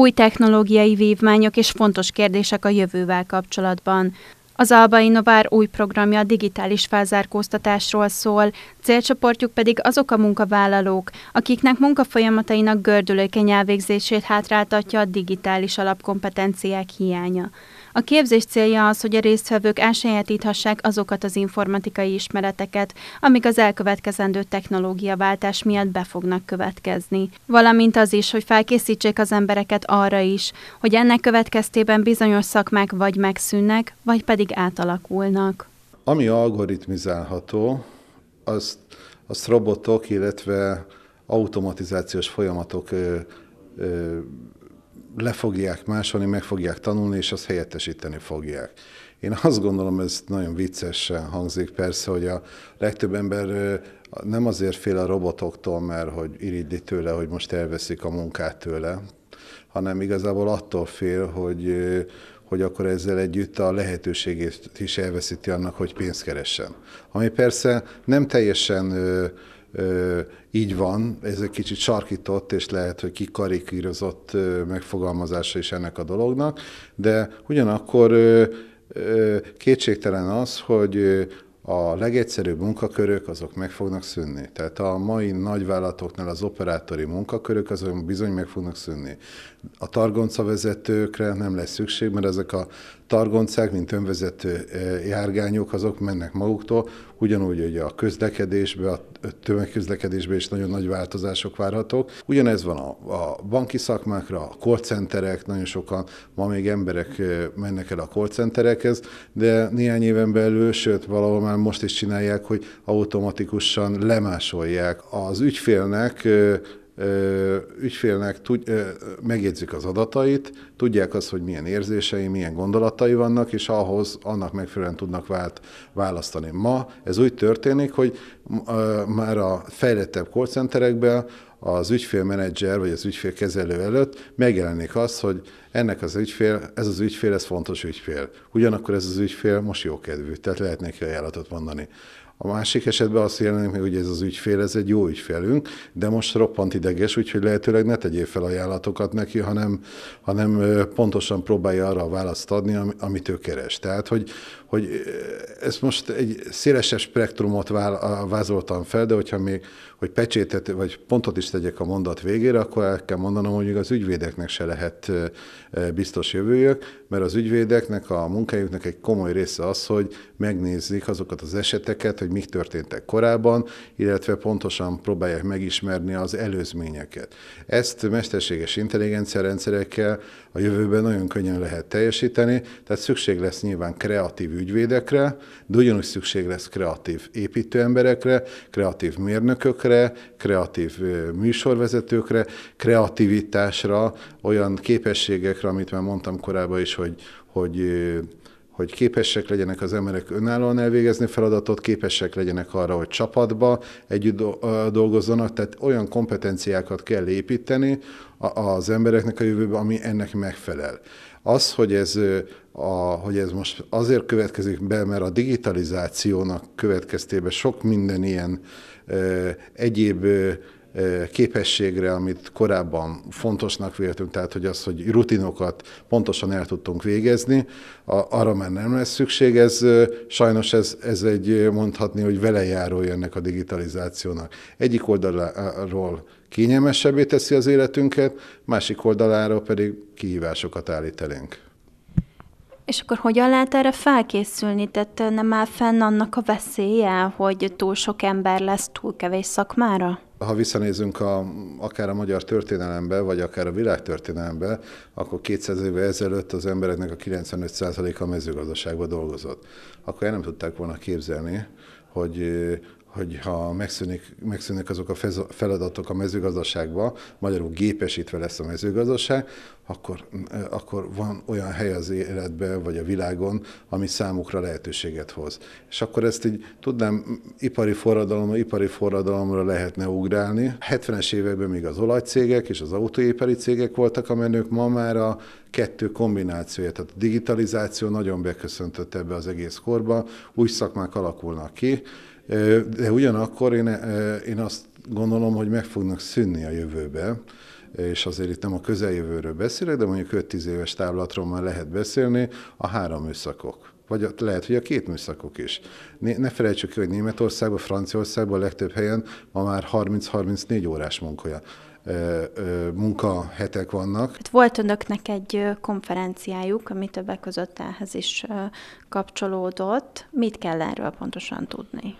új technológiai vívmányok és fontos kérdések a jövővel kapcsolatban. Az Alba Innovár új programja digitális felzárkóztatásról szól, célcsoportjuk pedig azok a munkavállalók, akiknek munkafolyamatainak gördülőkeny elvégzését hátráltatja a digitális alapkompetenciák hiánya. A képzés célja az, hogy a résztvevők elsajátíthassák azokat az informatikai ismereteket, amik az elkövetkezendő technológiaváltás miatt be fognak következni. Valamint az is, hogy felkészítsék az embereket arra is, hogy ennek következtében bizonyos szakmák vagy megszűnnek, vagy pedig mindig átalakulnak. Ami algoritmizálható, azt, azt robotok, illetve automatizációs folyamatok ö, ö, le fogják másolni, meg fogják tanulni, és azt helyettesíteni fogják. Én azt gondolom, ez nagyon viccesen hangzik persze, hogy a legtöbb ember nem azért fél a robotoktól, mert hogy iridli tőle, hogy most elveszik a munkát tőle, hanem igazából attól fél, hogy, hogy akkor ezzel együtt a lehetőségét is elveszíti annak, hogy pénzt keressen. Ami persze nem teljesen ö, ö, így van, ez egy kicsit sarkított, és lehet, hogy kikarikírozott megfogalmazása is ennek a dolognak, de ugyanakkor ö, ö, kétségtelen az, hogy a legegyszerűbb munkakörök azok meg fognak szűnni. Tehát a mai nagyvállalatoknál az operátori munkakörök azok bizony meg fognak szűnni a targonca vezetőkre nem lesz szükség, mert ezek a targoncák, mint önvezető e, járgányok, azok mennek maguktól, ugyanúgy hogy a közlekedésbe, a tömegközlekedésbe is nagyon nagy változások várhatók. Ugyanez van a, a banki szakmákra, a callcenterek, nagyon sokan, ma még emberek e, mennek el a callcenterekhez, de néhány éven belül, sőt valahol már most is csinálják, hogy automatikusan lemásolják az ügyfélnek e, ügyfélnek tud, megjegyzik az adatait, tudják azt, hogy milyen érzései, milyen gondolatai vannak, és ahhoz annak megfelelően tudnak vált, választani. Ma ez úgy történik, hogy már a fejlettebb call az ügyfélmenedzser vagy az ügyfélkezelő előtt megjelenik az, hogy ennek az ügyfél, ez az ügyfél, ez fontos ügyfél. Ugyanakkor ez az ügyfél most jókedvű, tehát lehet neki ajánlatot mondani. A másik esetben azt jelenik hogy ez az ügyfél, ez egy jó ügyfélünk, de most roppant ideges, úgyhogy lehetőleg ne tegyél fel ajánlatokat neki, hanem, hanem pontosan próbálja arra a választ adni, amit ő keres. Tehát, hogy, hogy ezt most egy szélesebb spektrumot vázoltam fel, de hogyha még hogy pecsétet vagy pontot is tegyek a mondat végére, akkor el kell mondanom, hogy az ügyvédeknek se lehet biztos jövőjük, mert az ügyvédeknek, a munkájuknak egy komoly része az, hogy megnézik azokat az eseteket, hogy mik történtek korábban, illetve pontosan próbálják megismerni az előzményeket. Ezt mesterséges intelligencia rendszerekkel a jövőben nagyon könnyen lehet teljesíteni, tehát szükség lesz nyilván kreatív ügyvédekre, de ugyanúgy szükség lesz kreatív építőemberekre, kreatív mérnökökre, művészekre, kreatív műsorvezetőkre, kreativitásra, olyan képességekre, amit már mondtam korábban is, hogy, hogy hogy képesek legyenek az emberek önállóan elvégezni feladatot, képesek legyenek arra, hogy csapatba együtt dolgozzanak, tehát olyan kompetenciákat kell építeni az embereknek a jövőben, ami ennek megfelel. Az, hogy ez, a, hogy ez most azért következik be, mert a digitalizációnak következtében sok minden ilyen egyéb képességre, amit korábban fontosnak véltünk, tehát hogy az, hogy rutinokat pontosan el tudtunk végezni, arra már nem lesz szükség, ez sajnos ez, ez egy mondhatni, hogy velejárója ennek a digitalizációnak. Egyik oldalról kényelmesebbé teszi az életünket, másik oldaláról pedig kihívásokat állít elénk. És akkor hogyan lehet erre felkészülni? Tehát eh, nem áll fenn annak a veszélye, hogy túl sok ember lesz túl kevés szakmára? Ha visszanézünk a, akár a magyar történelembe, vagy akár a világ történelembe, akkor 200 évvel ezelőtt az embereknek a 95%-a mezőgazdaságban dolgozott. Akkor el nem tudták volna képzelni, hogy eh, hogyha megszűnik, megszűnik azok a feladatok a mezőgazdaságban, magyarul gépesítve lesz a mezőgazdaság, akkor, akkor van olyan hely az életben, vagy a világon, ami számukra lehetőséget hoz. És akkor ezt így tudnám ipari forradalomra, ipari forradalomra lehetne ugrálni. 70-es években még az olajcégek és az autóipari cégek voltak a menők, ma már a kettő kombinációja, tehát a digitalizáció nagyon beköszöntött ebbe az egész korba, új szakmák alakulnak ki, de ugyanakkor én, én azt gondolom, hogy meg fognak szűnni a jövőbe, és azért itt nem a közeljövőről beszélek, de mondjuk 5-10 éves távlatról már lehet beszélni, a három műszakok. Vagy lehet, hogy a két műszakok is. Ne felejtsük ki, hogy Németországban, Franciaországban a legtöbb helyen ma már 30-34 órás munkahelyen munkahetek vannak. Hát volt önöknek egy konferenciájuk, ami többek között ehhez is kapcsolódott. Mit kell erről pontosan tudni?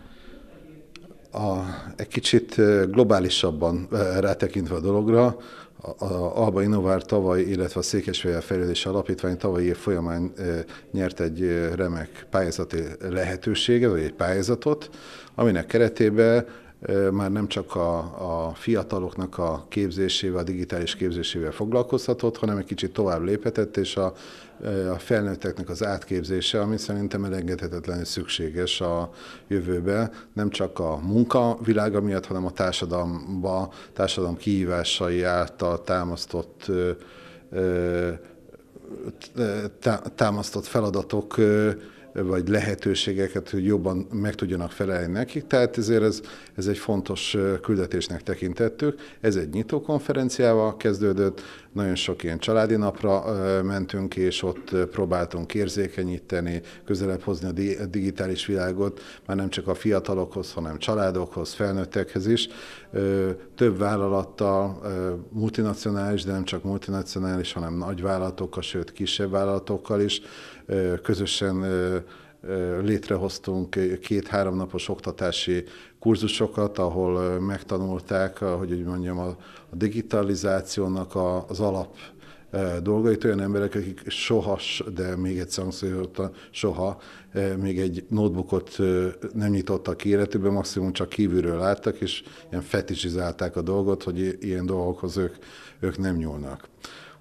a, egy kicsit globálisabban rátekintve a dologra, a, Alba Innovár tavaly, illetve a Székesfehérvár Fejlődés Alapítvány tavalyi év folyamán nyert egy remek pályázati lehetőséget, vagy egy pályázatot, aminek keretében már nem csak a, a fiataloknak a képzésével, a digitális képzésével foglalkozhatott, hanem egy kicsit tovább léphetett, és a, a felnőtteknek az átképzése, ami szerintem elengedhetetlenül szükséges a jövőbe, nem csak a munka világa miatt, hanem a társadalomba, társadalom kihívásai által támasztott támasztott feladatok vagy lehetőségeket, hogy jobban meg tudjanak felelni nekik. Tehát ezért ez, ez egy fontos küldetésnek tekintettük. Ez egy nyitó konferenciával kezdődött, nagyon sok ilyen családi napra mentünk, és ott próbáltunk érzékenyíteni, közelebb hozni a digitális világot, már nem csak a fiatalokhoz, hanem családokhoz, felnőttekhez is. Több vállalattal, multinacionális, de nem csak multinacionális, hanem nagy vállalatokkal, sőt kisebb vállalatokkal is közösen létrehoztunk két-három napos oktatási kurzusokat, ahol megtanulták, hogy úgy mondjam, a digitalizációnak az alap dolgait olyan emberek, akik soha, de még egy hangsúlyozottan, soha még egy notebookot nem nyitottak életükben, maximum csak kívülről láttak, és ilyen fetisizálták a dolgot, hogy ilyen dolgokhoz ők, ők nem nyúlnak.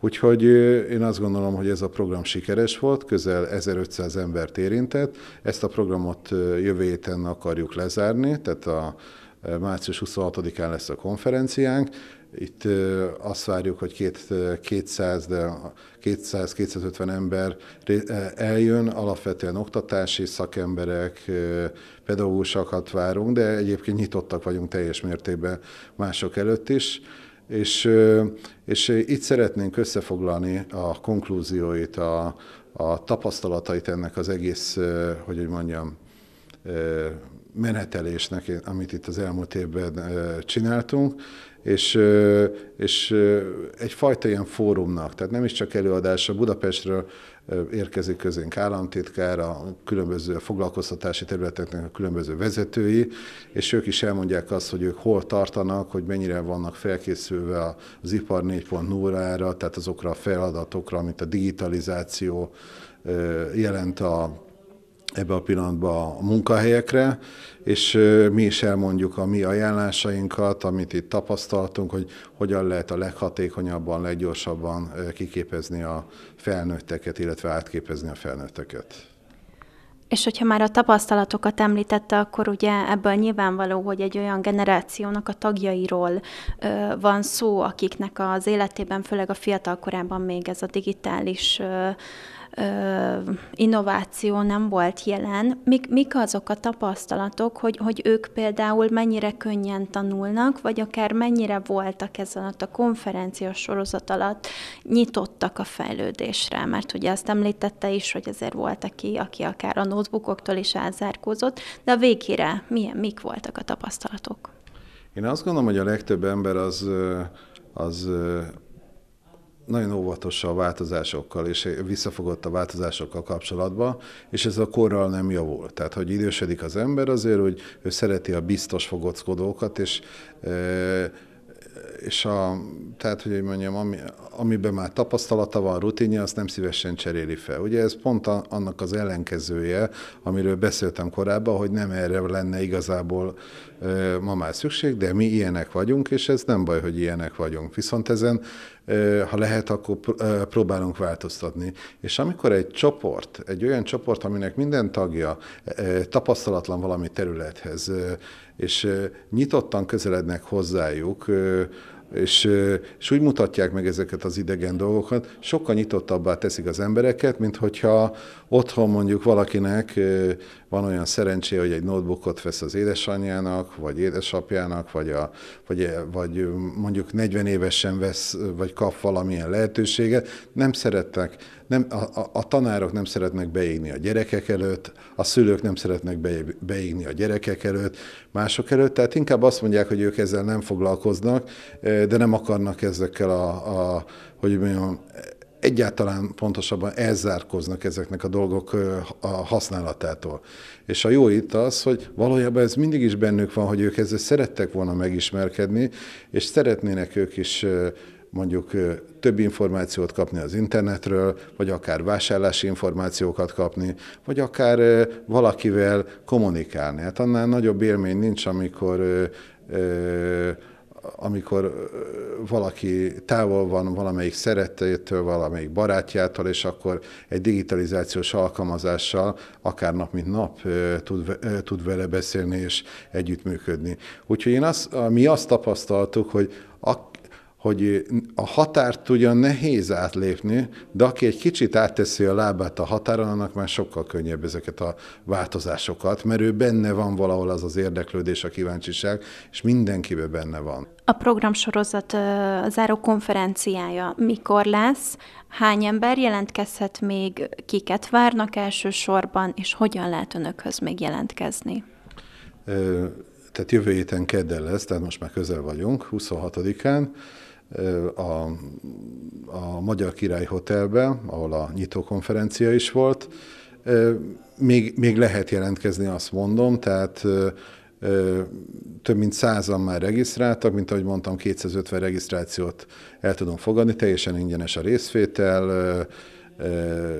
Úgyhogy én azt gondolom, hogy ez a program sikeres volt, közel 1500 embert érintett. Ezt a programot jövő héten akarjuk lezárni, tehát a március 26-án lesz a konferenciánk. Itt azt várjuk, hogy két, 200, de 200-250 ember eljön, alapvetően oktatási szakemberek, pedagógusokat várunk, de egyébként nyitottak vagyunk teljes mértékben mások előtt is és, és itt szeretnénk összefoglalni a konklúzióit, a, a tapasztalatait ennek az egész, hogy úgy mondjam, menetelésnek, amit itt az elmúlt évben csináltunk, és, és egyfajta ilyen fórumnak, tehát nem is csak előadásra, Budapestről érkezik közénk államtitkár, a különböző foglalkoztatási területeknek a különböző vezetői, és ők is elmondják azt, hogy ők hol tartanak, hogy mennyire vannak felkészülve az ipar 4.0-ra, tehát azokra a feladatokra, amit a digitalizáció jelent a ebbe a pillanatban a munkahelyekre, és mi is elmondjuk a mi ajánlásainkat, amit itt tapasztaltunk, hogy hogyan lehet a leghatékonyabban, leggyorsabban kiképezni a felnőtteket, illetve átképezni a felnőtteket. És hogyha már a tapasztalatokat említette, akkor ugye ebből nyilvánvaló, hogy egy olyan generációnak a tagjairól ö, van szó, akiknek az életében, főleg a fiatal korában még ez a digitális ö, innováció nem volt jelen. Mik, mik azok a tapasztalatok, hogy, hogy ők például mennyire könnyen tanulnak, vagy akár mennyire voltak ez alatt a konferenciás sorozat alatt nyitottak a fejlődésre? Mert ugye azt említette is, hogy azért volt, aki, aki akár a notebookoktól is elzárkózott, de a végére milyen, mik voltak a tapasztalatok? Én azt gondolom, hogy a legtöbb ember az, az nagyon óvatos a változásokkal, és visszafogott a változásokkal kapcsolatban, és ez a korral nem javul. Tehát, hogy idősödik az ember azért, hogy ő szereti a biztos fogockodókat, és e, és a, tehát, hogy mondjam, ami, amiben már tapasztalata van, rutinja, azt nem szívesen cseréli fel. Ugye ez pont a, annak az ellenkezője, amiről beszéltem korábban, hogy nem erre lenne igazából ö, e, ma már szükség, de mi ilyenek vagyunk, és ez nem baj, hogy ilyenek vagyunk. Viszont ezen ha lehet, akkor próbálunk változtatni. És amikor egy csoport, egy olyan csoport, aminek minden tagja tapasztalatlan valami területhez, és nyitottan közelednek hozzájuk, és, és úgy mutatják meg ezeket az idegen dolgokat, sokkal nyitottabbá teszik az embereket, mint hogyha otthon mondjuk valakinek van olyan szerencsé, hogy egy notebookot vesz az édesanyjának, vagy édesapjának, vagy, a, vagy, vagy mondjuk 40 évesen vesz, vagy kap valamilyen lehetőséget. Nem szerettek nem, a, a, a tanárok nem szeretnek beégni a gyerekek előtt, a szülők nem szeretnek be, beégni a gyerekek előtt, mások előtt, tehát inkább azt mondják, hogy ők ezzel nem foglalkoznak, eh, de nem akarnak ezekkel a, a hogy mondjam, egyáltalán pontosabban elzárkoznak ezeknek a dolgok eh, a használatától. És a jó itt az, hogy valójában ez mindig is bennük van, hogy ők ezzel szerettek volna megismerkedni, és szeretnének ők is eh, mondjuk több információt kapni az internetről, vagy akár vásárlási információkat kapni, vagy akár valakivel kommunikálni. Hát annál nagyobb élmény nincs, amikor amikor valaki távol van valamelyik szeretőtől, valamelyik barátjától, és akkor egy digitalizációs alkalmazással akár nap mint nap tud, tud vele beszélni és együttműködni. Úgyhogy én azt, mi azt tapasztaltuk, hogy ak- hogy a határt ugyan nehéz átlépni, de aki egy kicsit átteszi a lábát a határon, annak már sokkal könnyebb ezeket a változásokat, mert ő benne van valahol az az érdeklődés, a kíváncsiság, és mindenkibe benne van. A programsorozat a záró konferenciája mikor lesz? Hány ember jelentkezhet még, kiket várnak elsősorban, és hogyan lehet önökhöz még jelentkezni? Ö- tehát jövő héten kedden lesz, tehát most már közel vagyunk, 26-án a, a Magyar Király Hotelbe, ahol a nyitókonferencia is volt. Még, még lehet jelentkezni, azt mondom, tehát több mint százan már regisztráltak, mint ahogy mondtam, 250 regisztrációt el tudunk fogadni, teljesen ingyenes a részvétel,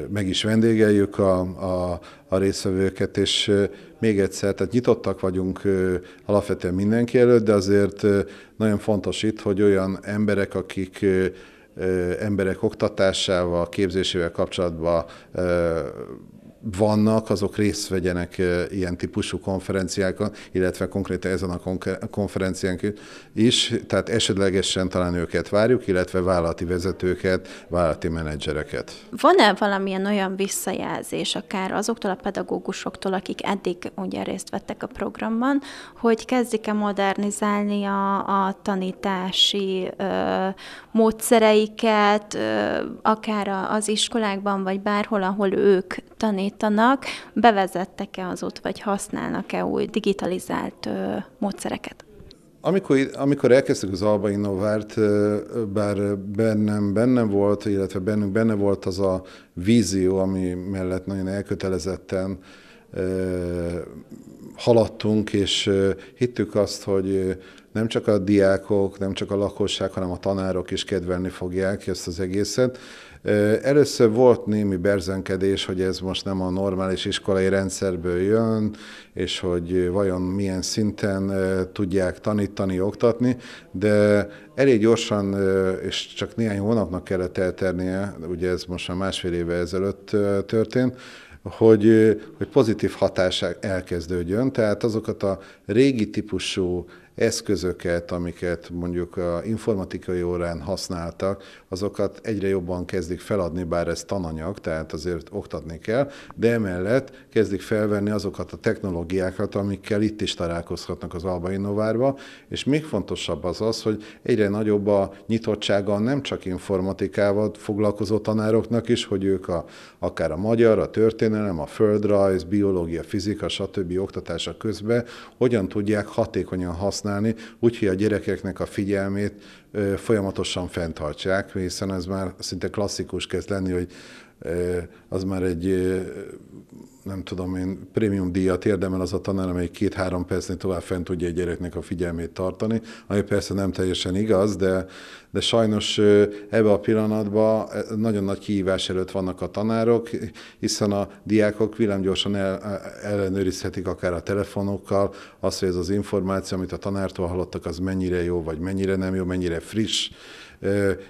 meg is vendégeljük a, a, a részvevőket, és még egyszer, tehát nyitottak vagyunk alapvetően mindenki előtt, de azért nagyon fontos itt, hogy olyan emberek, akik emberek oktatásával, képzésével kapcsolatban vannak, azok részt vegyenek ilyen típusú konferenciákon, illetve konkrétan ezen a konferencián is, tehát esetlegesen talán őket várjuk, illetve vállalati vezetőket, vállalati menedzsereket. Van-e valamilyen olyan visszajelzés, akár azoktól a pedagógusoktól, akik eddig ugye részt vettek a programban, hogy kezdik-e modernizálni a, a tanítási ö, módszereiket, ö, akár az iskolákban, vagy bárhol, ahol ők tanít tanítanak, bevezettek-e azóta, vagy használnak-e új digitalizált ö, módszereket? Amikor, amikor elkezdtük az Alba Innovárt, bár bennem benne volt, illetve bennünk benne volt az a vízió, ami mellett nagyon elkötelezetten haladtunk, és hittük azt, hogy nem csak a diákok, nem csak a lakosság, hanem a tanárok is kedvelni fogják ezt az egészet. Először volt némi berzenkedés, hogy ez most nem a normális iskolai rendszerből jön, és hogy vajon milyen szinten tudják tanítani, oktatni, de elég gyorsan, és csak néhány hónapnak kellett elternie, ugye ez most már másfél éve ezelőtt történt, hogy, hogy pozitív hatás elkezdődjön, tehát azokat a régi típusú eszközöket, amiket mondjuk a informatikai órán használtak, azokat egyre jobban kezdik feladni, bár ez tananyag, tehát azért oktatni kell, de emellett kezdik felvenni azokat a technológiákat, amikkel itt is találkozhatnak az Alba Innovárba, és még fontosabb az az, hogy egyre nagyobb a nyitottsága nem csak informatikával foglalkozó tanároknak is, hogy ők a, akár a magyar, a történelem, a földrajz, biológia, fizika, stb. oktatása közben hogyan tudják hatékonyan használni, úgyhogy a gyerekeknek a figyelmét folyamatosan fenntartsák, hiszen ez már szinte klasszikus kezd lenni, hogy az már egy nem tudom én, prémium díjat érdemel az a tanár, amelyik két-három percnél tovább fent tudja egy gyereknek a figyelmét tartani, ami persze nem teljesen igaz, de, de sajnos ebbe a pillanatban nagyon nagy kihívás előtt vannak a tanárok, hiszen a diákok villámgyorsan el, e, ellenőrizhetik akár a telefonokkal azt, hogy ez az információ, amit a tanártól hallottak, az mennyire jó, vagy mennyire nem jó, mennyire friss,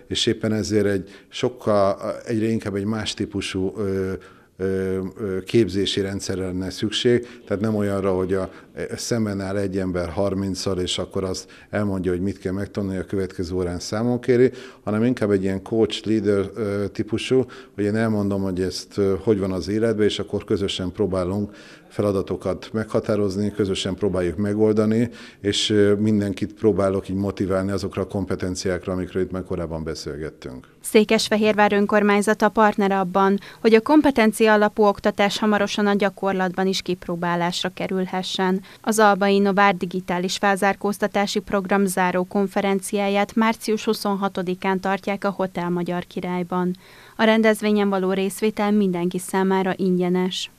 és éppen ezért egy sokkal, egyre inkább egy más típusú képzési rendszerre lenne szükség, tehát nem olyanra, hogy a szemben áll egy ember 30-szal, és akkor azt elmondja, hogy mit kell megtanulni, a következő órán számon kéri, hanem inkább egy ilyen coach, leader típusú, hogy én elmondom, hogy ezt hogy van az életben, és akkor közösen próbálunk feladatokat meghatározni, közösen próbáljuk megoldani, és mindenkit próbálok így motiválni azokra a kompetenciákra, amikről itt már korábban beszélgettünk. Székesfehérvár önkormányzata partner abban, hogy a kompetencia alapú oktatás hamarosan a gyakorlatban is kipróbálásra kerülhessen. Az Alba Innovár digitális felzárkóztatási program záró konferenciáját március 26-án tartják a Hotel Magyar Királyban. A rendezvényen való részvétel mindenki számára ingyenes.